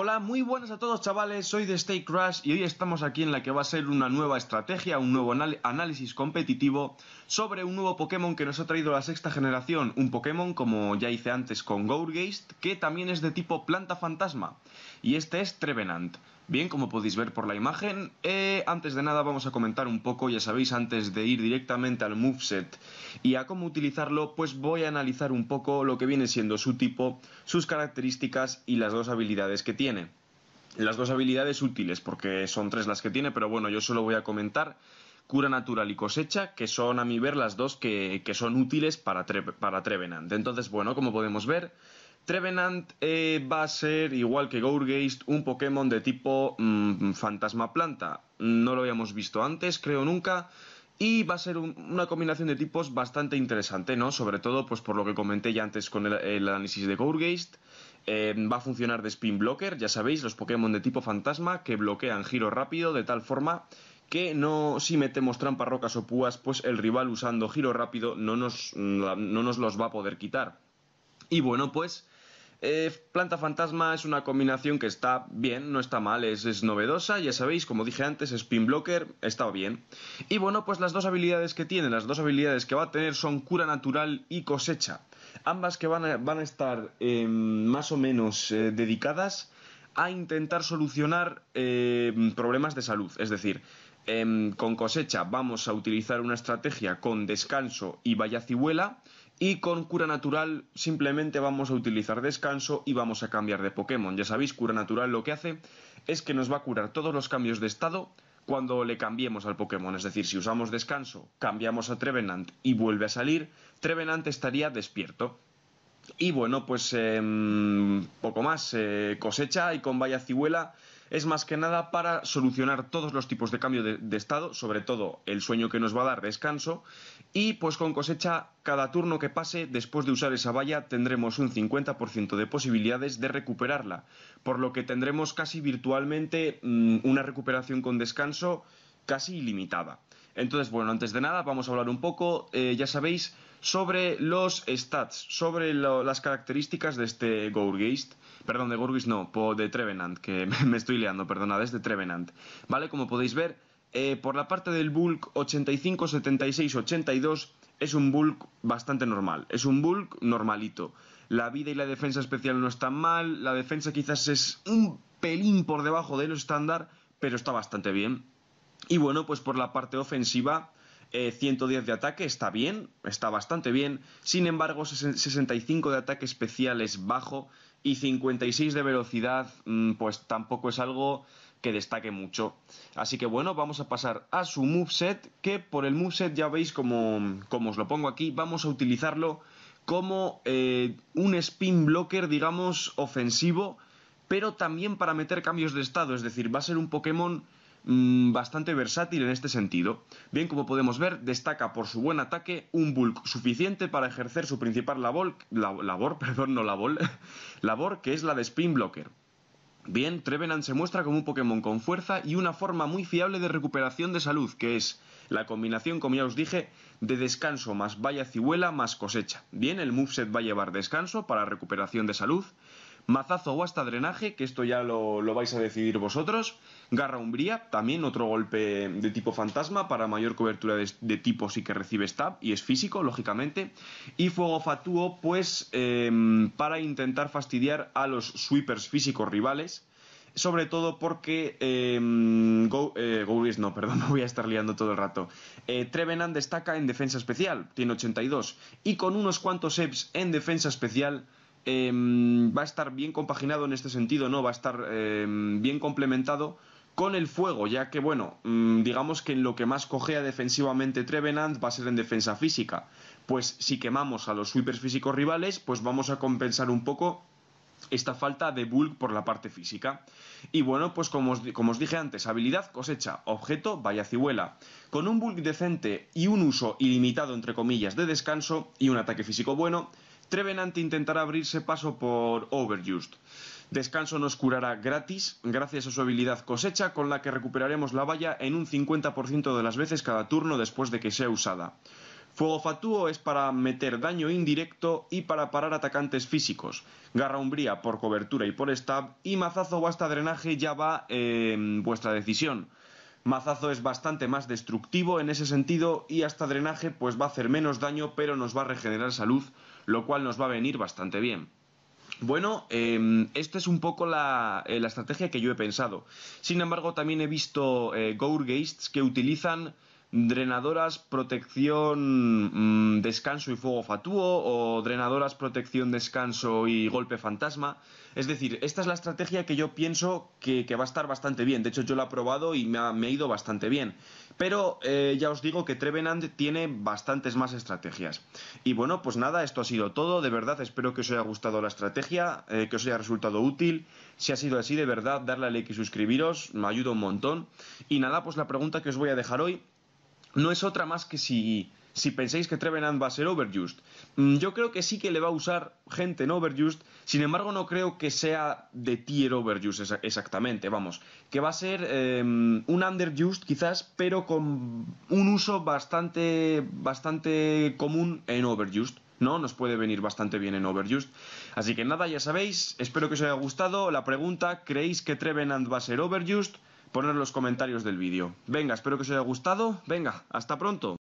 Hola, muy buenas a todos chavales, soy de Stay Crash y hoy estamos aquí en la que va a ser una nueva estrategia, un nuevo análisis competitivo sobre un nuevo Pokémon que nos ha traído la sexta generación, un Pokémon como ya hice antes con Gourgeist, que también es de tipo planta fantasma y este es Trevenant. Bien, como podéis ver por la imagen, eh, antes de nada vamos a comentar un poco, ya sabéis, antes de ir directamente al moveset y a cómo utilizarlo, pues voy a analizar un poco lo que viene siendo su tipo, sus características y las dos habilidades que tiene. Las dos habilidades útiles, porque son tres las que tiene, pero bueno, yo solo voy a comentar cura natural y cosecha, que son a mi ver las dos que, son útiles para Trevenant. Entonces, bueno, como podemos ver, Trevenant eh, va a ser, igual que Gourgeist, un Pokémon de tipo mm, fantasma planta. No lo habíamos visto antes, creo nunca. Y va a ser una combinación de tipos bastante interesante, ¿no? Sobre todo, pues por lo que comenté ya antes con el, análisis de Gourgeist. Eh, va a funcionar de Spin Blocker, ya sabéis, los Pokémon de tipo fantasma que bloquean giro rápido de tal forma que no si metemos trampas, rocas o púas, pues el rival usando giro rápido no nos, mm, no nos los va a poder quitar. Y bueno, pues eh, Planta Fantasma es una combinación que está bien, no está mal, es, novedosa, ya sabéis, como dije antes, Spin Blocker está bien. Y bueno, pues las dos habilidades que tiene, las dos habilidades que va a tener son Cura Natural y Cosecha. Ambas que van a, estar em, más o menos eh, dedicadas a intentar solucionar em, problemas de salud, es decir, em, con cosecha vamos a utilizar una estrategia con descanso y vaya y con cura natural simplemente vamos a utilizar descanso y vamos a cambiar de Pokémon. Ya sabéis, cura natural lo que hace es que nos va a curar todos los cambios de estado cuando le cambiemos al Pokémon. Es decir, si usamos descanso, cambiamos a Trevenant y vuelve a salir, Trevenant estaría despierto. Y bueno, pues em, poco más. Eh, cosecha y con vaya cihuela es más que nada para solucionar todos los tipos de cambio de, estado, sobre todo el sueño que nos va a dar descanso, y pues con cosecha cada turno que pase después de usar esa valla tendremos un 50% de posibilidades de recuperarla, por lo que tendremos casi virtualmente mm, una recuperación con descanso casi ilimitada. Entonces, bueno, antes de nada vamos a hablar un poco, eh, ya sabéis, sobre los stats, sobre las características de este Gourgeist perdón, de Gurgis no, de Trevenant, que me estoy liando, Perdona, es de Trevenant. ¿Vale? Como podéis ver, eh, por la parte del bulk 85, 76, 82 es un bulk bastante normal, es un bulk normalito. La vida y la defensa especial no están mal, la defensa quizás es un pelín por debajo de lo estándar, pero está bastante bien. Y bueno, pues por la parte ofensiva 110 eh, de ataque está bien, está bastante bien. Sin embargo, 65 de ataque especial es bajo y 56 de velocidad, mm, pues tampoco es algo que destaque mucho. Así que bueno, vamos a pasar a su moveset, que por el moveset ya veis como, os lo pongo aquí, vamos a utilizarlo como eh, un spin blocker, digamos, ofensivo, pero también para meter cambios de estado, es decir, va a ser un Pokémon Mm, bastante versátil en este sentido. Bien, como podemos ver, destaca por su buen ataque un bulk suficiente para ejercer su principal labor, labor, perdón, no labor, labor que es la de spin blocker. Bien, Trevenant se muestra como un Pokémon con fuerza y una forma muy fiable de recuperación de salud, que es la combinación, como ya os dije, de descanso más valla Cibuela más cosecha. Bien, el moveset va a llevar descanso para recuperación de salud, Mazazo o hasta drenaje, que esto ya lo, vais a decidir vosotros. Garra Umbría, también otro golpe de tipo fantasma para mayor cobertura de, tipo sí que recibe stab y es físico, lógicamente. Y Fuego Fatuo, pues em, para intentar fastidiar a los sweepers físicos rivales. Sobre todo porque em, eh, no, perdón, me voy a estar liando todo el rato. Eh, Trevenant destaca en defensa especial, tiene 82. Y con unos cuantos EPS en defensa especial Em, va a estar bien compaginado en este sentido, ¿no? Va a estar em, bien complementado con el fuego, ya que, bueno, mm, digamos que en lo que más cogea defensivamente Trevenant va a ser en defensa física. Pues si quemamos a los sweepers físicos rivales, pues vamos a compensar un poco esta falta de bulk por la parte física. Y bueno, pues como os, dije antes, habilidad, cosecha, objeto, vaya cihuela. Con un bulk decente y un uso ilimitado, entre comillas, de descanso y un ataque físico bueno, Trevenant intentará abrirse paso por Overjust. Descanso nos curará gratis gracias a su habilidad cosecha con la que recuperaremos la valla en un 50% de las veces cada turno después de que sea usada. Fuego Fatuo es para meter daño indirecto y para parar atacantes físicos. Garra Umbría por cobertura y por stab y Mazazo Basta Drenaje ya va en vuestra decisión. Mazazo es bastante más destructivo en ese sentido y hasta drenaje pues va a hacer menos daño pero nos va a regenerar salud, lo cual nos va a venir bastante bien. Bueno, em, esta es un poco eh, la, estrategia que yo he pensado. Sin embargo, también he visto eh, Gourgeists que utilizan drenadoras protección mm, descanso y fuego fatuo o drenadoras protección descanso y golpe fantasma. Es decir, esta es la estrategia que yo pienso que, va a estar bastante bien. De hecho, yo la he probado y me ha, ido bastante bien. Pero eh, ya os digo que Trevenant tiene bastantes más estrategias. Y bueno, pues nada, esto ha sido todo. De verdad, espero que os haya gustado la estrategia, eh, que os haya resultado útil. Si ha sido así, de verdad, darle a like y suscribiros, me ayuda un montón. Y nada, pues la pregunta que os voy a dejar hoy no es otra más que si, si pensáis que Trevenant va a ser Overjust. Mm, yo creo que sí que le va a usar gente en Overjust, sin embargo no creo que sea de tier Overjust exactamente, vamos, que va a ser em, un Underjust quizás, pero con un uso bastante, bastante común en Overjust. ¿no? Nos puede venir bastante bien en Overjust. Así que nada, ya sabéis, espero que os haya gustado la pregunta, ¿creéis que Trevenant va a ser Overjust? poner los comentarios del vídeo. Venga, espero que os haya gustado. Venga, hasta pronto.